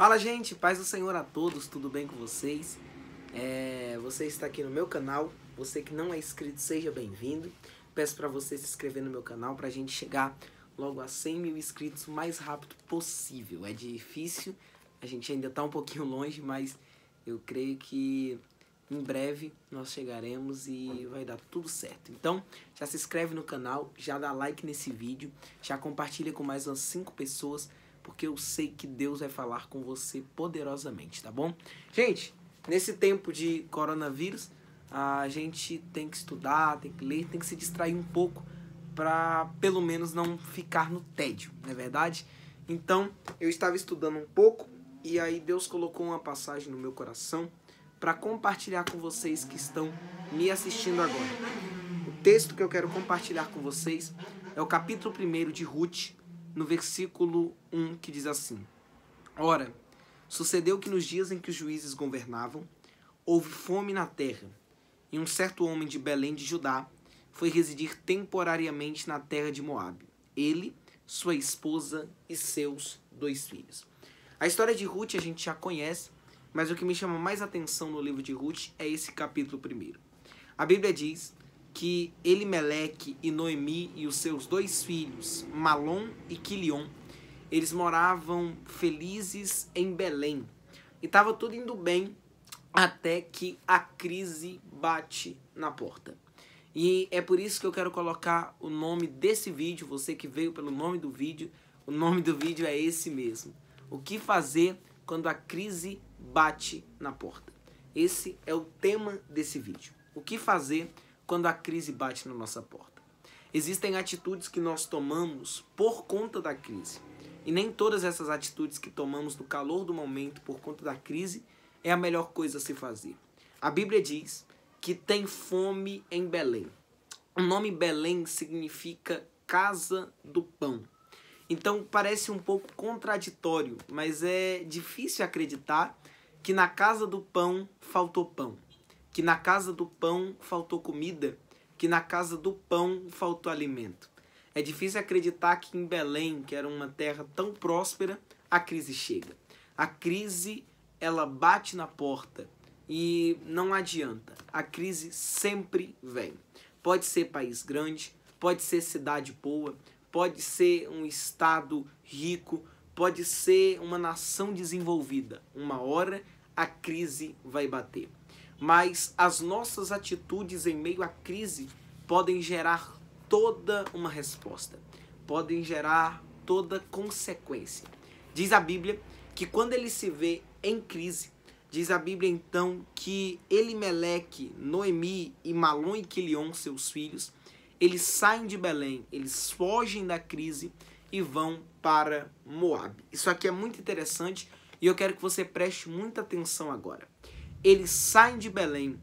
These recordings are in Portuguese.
Fala gente, paz do Senhor a todos, tudo bem com vocês? É, você está aqui no meu canal, você que não é inscrito, seja bem-vindo. Peço para você se inscrever no meu canal para a gente chegar logo a 100 mil inscritos o mais rápido possível. É difícil, a gente ainda está um pouquinho longe, mas eu creio que em breve nós chegaremos e vai dar tudo certo. Então, já se inscreve no canal, já dá like nesse vídeo, já compartilha com mais umas 5 pessoas porque eu sei que Deus vai falar com você poderosamente, tá bom? Gente, nesse tempo de coronavírus, a gente tem que estudar, tem que ler, tem que se distrair um pouco para pelo menos não ficar no tédio, não é verdade? Então, eu estava estudando um pouco e aí Deus colocou uma passagem no meu coração para compartilhar com vocês que estão me assistindo agora. O texto que eu quero compartilhar com vocês é o capítulo 1 de Ruth, no versículo 1, que diz assim: Ora, sucedeu que nos dias em que os juízes governavam, houve fome na terra, e um certo homem de Belém de Judá foi residir temporariamente na terra de Moabe. Ele, sua esposa e seus dois filhos. A história de Ruth a gente já conhece, mas o que me chama mais atenção no livro de Ruth é esse capítulo primeiro. A Bíblia diz que Elimeleque e Noemi e os seus dois filhos, Malom e Quilion, eles moravam felizes em Belém. E estava tudo indo bem até que a crise bate na porta. E é por isso que eu quero colocar o nome desse vídeo, você que veio pelo nome do vídeo, o nome do vídeo é esse mesmo. O que fazer quando a crise bate na porta? Esse é o tema desse vídeo. O que fazer quando a crise bate na nossa porta. Existem atitudes que nós tomamos por conta da crise. E nem todas essas atitudes que tomamos no calor do momento por conta da crise é a melhor coisa a se fazer. A Bíblia diz que tem fome em Belém. O nome Belém significa casa do pão. Então parece um pouco contraditório, mas é difícil acreditar que na casa do pão faltou pão que na casa do pão faltou comida, que na casa do pão faltou alimento. É difícil acreditar que em Belém, que era uma terra tão próspera, a crise chega. A crise, ela bate na porta e não adianta. A crise sempre vem. Pode ser país grande, pode ser cidade boa, pode ser um estado rico, pode ser uma nação desenvolvida. Uma hora a crise vai bater mas as nossas atitudes em meio à crise podem gerar toda uma resposta, podem gerar toda consequência. Diz a Bíblia que quando ele se vê em crise, diz a Bíblia então que Elimeleque, Noemi e Malon e Quilion, seus filhos, eles saem de Belém, eles fogem da crise e vão para Moab. Isso aqui é muito interessante e eu quero que você preste muita atenção agora eles saem de Belém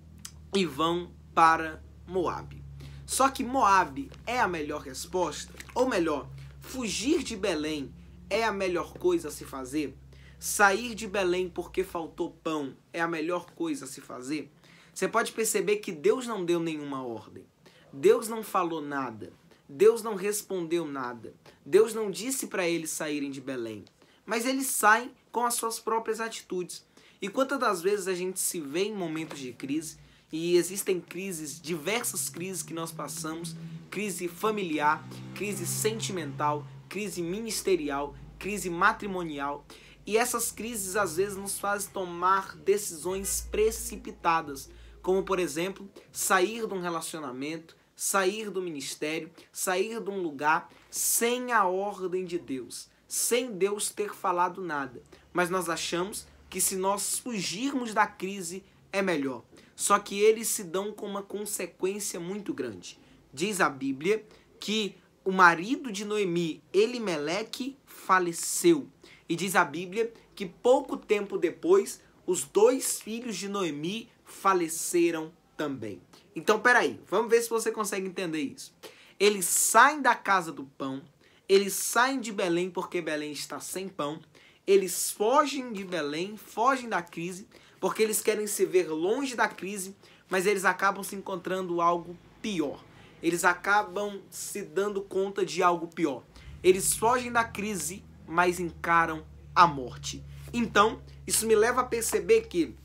e vão para Moab. Só que Moab é a melhor resposta? Ou melhor, fugir de Belém é a melhor coisa a se fazer? Sair de Belém porque faltou pão é a melhor coisa a se fazer? Você pode perceber que Deus não deu nenhuma ordem. Deus não falou nada. Deus não respondeu nada. Deus não disse para eles saírem de Belém. Mas eles saem com as suas próprias atitudes. E quantas das vezes a gente se vê em momentos de crise e existem crises, diversas crises que nós passamos: crise familiar, crise sentimental, crise ministerial, crise matrimonial. E essas crises às vezes nos fazem tomar decisões precipitadas, como por exemplo, sair de um relacionamento, sair do ministério, sair de um lugar sem a ordem de Deus, sem Deus ter falado nada. Mas nós achamos que se nós fugirmos da crise é melhor. Só que eles se dão com uma consequência muito grande. Diz a Bíblia que o marido de Noemi, Elimeleque, faleceu. E diz a Bíblia que pouco tempo depois, os dois filhos de Noemi faleceram também. Então, peraí, vamos ver se você consegue entender isso. Eles saem da casa do pão, eles saem de Belém porque Belém está sem pão, eles fogem de Belém, fogem da crise, porque eles querem se ver longe da crise, mas eles acabam se encontrando algo pior. Eles acabam se dando conta de algo pior. Eles fogem da crise, mas encaram a morte. Então, isso me leva a perceber que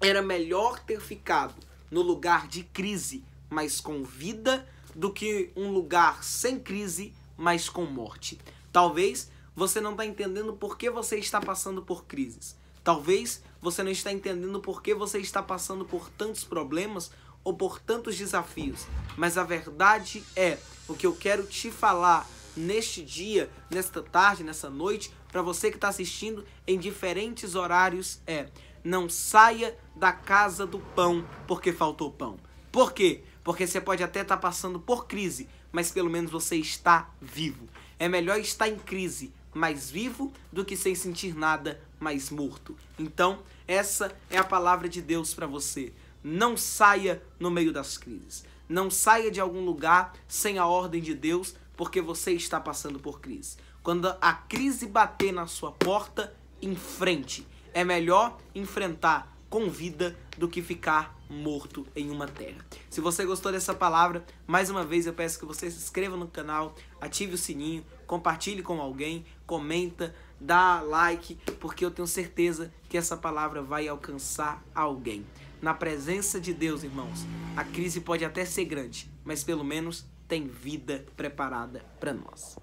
era melhor ter ficado no lugar de crise, mas com vida, do que um lugar sem crise, mas com morte. Talvez você não está entendendo por que você está passando por crises. Talvez você não está entendendo por que você está passando por tantos problemas ou por tantos desafios. Mas a verdade é, o que eu quero te falar neste dia, nesta tarde, nessa noite, para você que está assistindo em diferentes horários é: não saia da casa do pão porque faltou pão. Por quê? Porque você pode até estar tá passando por crise, mas pelo menos você está vivo. É melhor estar em crise mais vivo do que sem sentir nada, mais morto. Então, essa é a palavra de Deus para você. Não saia no meio das crises. Não saia de algum lugar sem a ordem de Deus, porque você está passando por crise. Quando a crise bater na sua porta, enfrente. É melhor enfrentar com vida do que ficar morto em uma terra. Se você gostou dessa palavra, mais uma vez eu peço que você se inscreva no canal, ative o sininho, compartilhe com alguém, comenta, dá like, porque eu tenho certeza que essa palavra vai alcançar alguém. Na presença de Deus, irmãos, a crise pode até ser grande, mas pelo menos tem vida preparada para nós.